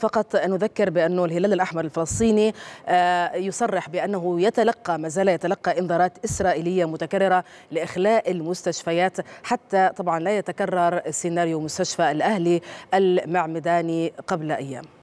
فقط نذكر بأن الهلال الأحمر الفلسطيني آه، يصرح بأنه يتلقى ما زال يتلقى إنذارات إسرائيلية متكررة لإخلاء المستشفيات حتى طبعا لا يتكرر سيناريو مستشفى الأهلي المعمداني قبل أيام